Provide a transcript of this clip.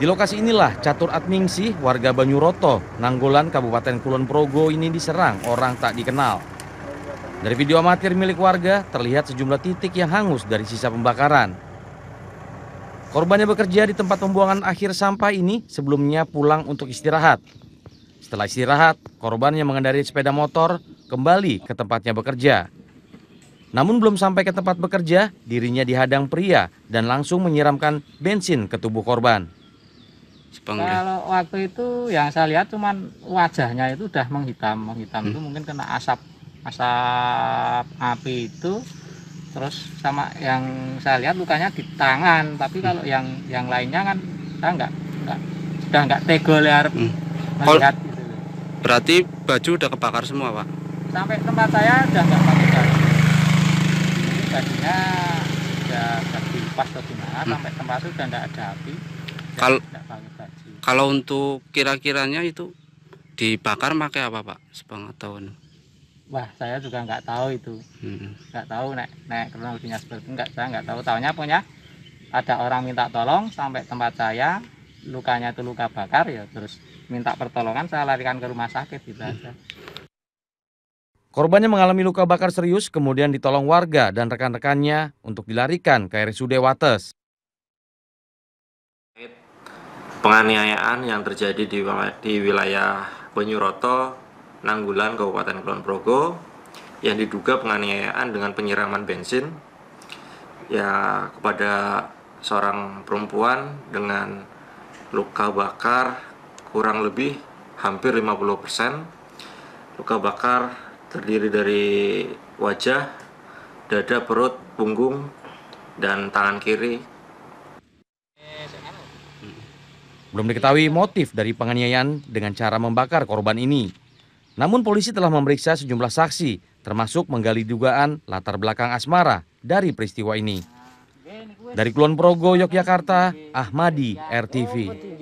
Di lokasi inilah Catur adminsi warga Banyuroto, Nanggolan, Kabupaten Kulon Progo ini diserang orang tak dikenal. Dari video amatir milik warga, terlihat sejumlah titik yang hangus dari sisa pembakaran. Korbannya bekerja di tempat pembuangan akhir sampah ini sebelumnya pulang untuk istirahat. Setelah istirahat, korban yang mengendarai sepeda motor kembali ke tempatnya bekerja. Namun belum sampai ke tempat bekerja, dirinya dihadang pria dan langsung menyiramkan bensin ke tubuh korban. Jepang ya? Kalau waktu itu yang saya lihat cuman wajahnya itu udah menghitam, menghitam hmm. itu mungkin kena asap asap api itu terus sama yang saya lihat lukanya di tangan tapi hmm. kalau yang yang lainnya kan saya nggak enggak sudah nggak tega lihat hmm. melihat gitu. berarti baju udah kebakar semua pak sampai tempat saya udah nggak pakai baju ini bajunya udah terkipas atau gimana hmm. sampai tempat itu udah nggak ada api kalau kalau untuk kira-kiranya itu dibakar pakai apa Pak sepengetahuan? Wah saya juga nggak tahu itu, hmm. nggak tahu naik naik kronologinya seperti nggak saya nggak tahu. Tahunya punya ada orang minta tolong sampai tempat saya lukanya itu luka bakar ya terus minta pertolongan saya larikan ke rumah sakit gitu hmm. aja. Korbannya mengalami luka bakar serius kemudian ditolong warga dan rekan-rekannya untuk dilarikan ke RSUD Wates penganiayaan yang terjadi di wilayah, di wilayah Penyuroto, Nanggulan, Kabupaten Kulon Progo yang diduga penganiayaan dengan penyiraman bensin ya kepada seorang perempuan dengan luka bakar kurang lebih hampir 50% luka bakar terdiri dari wajah, dada, perut, punggung, dan tangan kiri Belum diketahui motif dari penganiayaan dengan cara membakar korban ini. Namun polisi telah memeriksa sejumlah saksi, termasuk menggali dugaan latar belakang asmara dari peristiwa ini. Dari Kulon Progo, Yogyakarta, Ahmadi, RTV.